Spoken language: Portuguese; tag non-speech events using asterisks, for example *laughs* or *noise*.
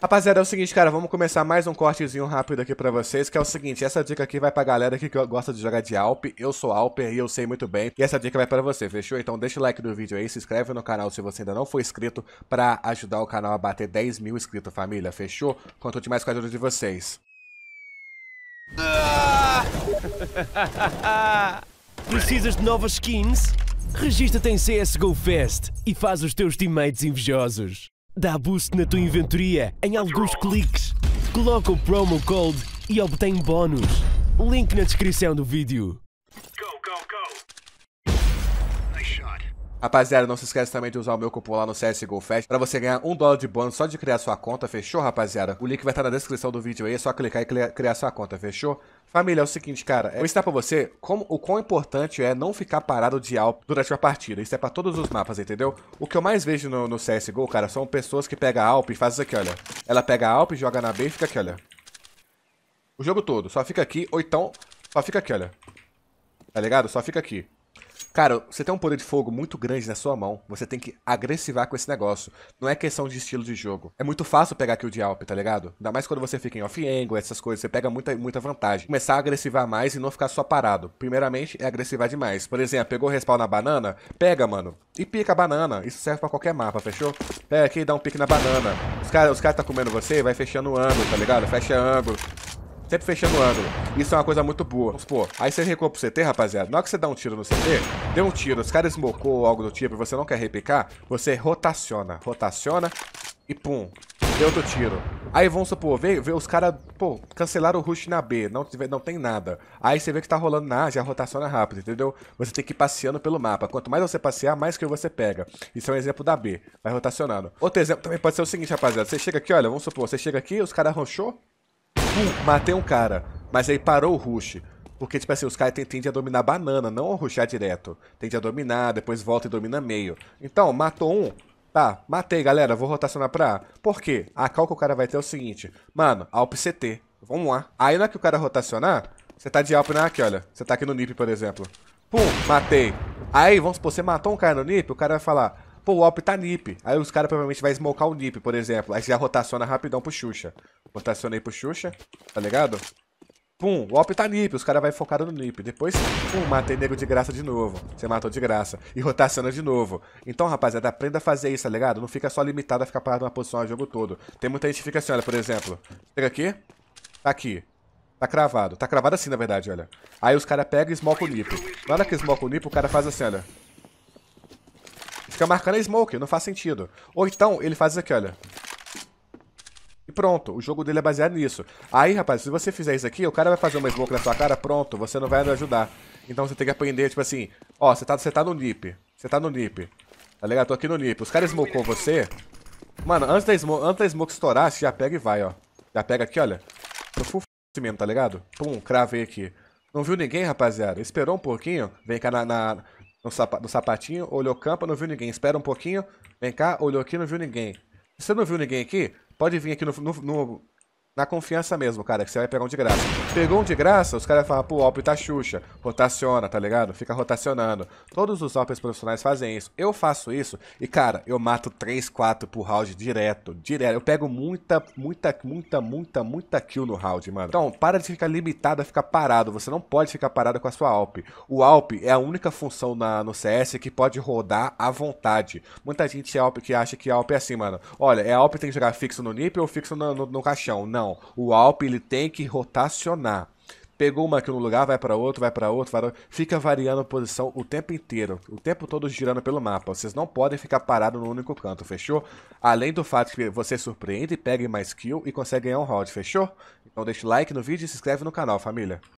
Rapaziada, é o seguinte, cara, vamos começar mais um cortezinho rápido aqui pra vocês, que é o seguinte, essa dica aqui vai pra galera aqui que gosta de jogar de Alp, eu sou Alper e eu sei muito bem, e essa dica vai pra você, fechou? Então deixa o like no vídeo aí, se inscreve no canal se você ainda não for inscrito, pra ajudar o canal a bater 10 mil inscritos, família, fechou? Conto demais com a ajuda de vocês. *laughs* Precisas de novas skins? Registra-te em CSGO Fest e faz os teus teammates invejosos. Dá boost na tua inventoria em alguns cliques. Coloca o promo code e obtém bónus. Link na descrição do vídeo. Rapaziada, não se esquece também de usar o meu cupom lá no CSGO Fest pra você ganhar um dólar de bônus só de criar sua conta, fechou, rapaziada? O link vai estar tá na descrição do vídeo aí, é só clicar e criar sua conta, fechou? Família, é o seguinte, cara, eu vou ensinar pra você como, o quão importante é não ficar parado de alp durante uma partida. Isso é pra todos os mapas, entendeu? O que eu mais vejo no, no CSGO, cara, são pessoas que pegam a alp e fazem isso aqui, olha. Ela pega a alp, joga na B e fica aqui, olha. O jogo todo, só fica aqui, ou então, só fica aqui, olha. Tá ligado? Só fica aqui. Cara, você tem um poder de fogo muito grande na sua mão. Você tem que agressivar com esse negócio. Não é questão de estilo de jogo. É muito fácil pegar kill de Alp, tá ligado? Ainda mais quando você fica em off-angle, essas coisas. Você pega muita, muita vantagem. Começar a agressivar mais e não ficar só parado. Primeiramente, é agressivar demais. Por exemplo, pegou o respawn na banana? Pega, mano. E pica a banana. Isso serve pra qualquer mapa, fechou? Pega aqui e dá um pique na banana. Os caras os cara tá comendo você, vai fechando o ângulo, tá ligado? Fecha ângulo sempre fechando o ângulo. Isso é uma coisa muito boa. Vamos supor, aí você recua pro CT, rapaziada. Na hora que você dá um tiro no CT, deu um tiro, os caras smocou ou algo do tipo e você não quer repicar, você rotaciona. Rotaciona e pum. Deu outro tiro. Aí vamos supor, vê, vê os caras, pô, cancelaram o rush na B, não, não tem nada. Aí você vê que tá rolando na A, já rotaciona rápido, entendeu? Você tem que ir passeando pelo mapa. Quanto mais você passear, mais que você pega. Isso é um exemplo da B, vai rotacionando. Outro exemplo também pode ser o seguinte, rapaziada. Você chega aqui, olha, vamos supor, você chega aqui, os caras arranchou, Pum, matei um cara. Mas aí parou o rush. Porque, tipo assim, os caras tendem a dominar banana, não a rushar direto. Tende a dominar, depois volta e domina meio. Então, matou um. Tá, matei, galera. Vou rotacionar pra A. Por quê? A cal que o cara vai ter é o seguinte. Mano, Alp CT. Vamos lá. Aí na é que o cara rotacionar, você tá de Alp na né? aqui, olha. Você tá aqui no NIP, por exemplo. Pum, matei. Aí, vamos supor, você matou um cara no NIP, o cara vai falar... Pô, o Alp tá NIP. Aí os caras provavelmente vai smocar o NIP, por exemplo. Aí você já rotaciona rapidão pro Xuxa. Rotacionei pro Xuxa, tá ligado? Pum, o op tá nip, os caras vai focado no nip. Depois, pum, matei nego de graça de novo. Você matou de graça. E rotaciona de novo. Então, rapaziada, aprenda a fazer isso, tá ligado? Não fica só limitado a ficar parado numa posição o jogo todo. Tem muita gente que fica assim, olha, por exemplo. Chega aqui. Tá aqui. Tá cravado. Tá cravado assim, na verdade, olha. Aí os caras pegam e smoke o nip. Na hora que smoke o nip, o cara faz assim, olha. Fica marcando a smoke, não faz sentido. Ou então, ele faz isso aqui, olha pronto. O jogo dele é baseado nisso. Aí, rapaz, se você fizer isso aqui, o cara vai fazer uma smoke na sua cara, pronto, você não vai ajudar. Então você tem que aprender, tipo assim, ó, você tá, você tá no nip. Você tá no nip. Tá ligado? Tô aqui no nip. Os caras smocou você. Mano, antes da, smoke, antes da smoke estourar, você já pega e vai, ó. Já pega aqui, olha. No full f mesmo, tá ligado? Pum, cravei aqui. Não viu ninguém, rapaziada? Esperou um pouquinho. Vem cá na, na no, sapa, no sapatinho, olhou o campo, não viu ninguém. Espera um pouquinho. Vem cá, olhou aqui, não viu ninguém. Se você não viu ninguém aqui, Pode vir aqui no, no, no na confiança mesmo, cara, que você vai pegar um de graça. Pegou um de graça, os caras falam, pô, alpi tá Xuxa, rotaciona, tá ligado? Fica rotacionando. Todos os Alpes profissionais fazem isso. Eu faço isso e, cara, eu mato 3, 4 por round direto, direto. Eu pego muita, muita, muita, muita, muita kill no round, mano. Então, para de ficar limitado a ficar parado. Você não pode ficar parado com a sua alpi O alpi é a única função na, no CS que pode rodar à vontade. Muita gente é Alp que acha que alpi é assim, mano. Olha, é alpi tem que jogar fixo no nip ou fixo no, no, no caixão. Não. Não, o ALP ele tem que rotacionar. Pegou uma aqui no lugar, vai para outro, vai para outro, vai fica variando a posição o tempo inteiro, o tempo todo girando pelo mapa. Vocês não podem ficar parados no único canto, fechou? Além do fato que você surpreende, pegue mais kill e consegue ganhar um round, fechou? Então deixa o like no vídeo e se inscreve no canal, família.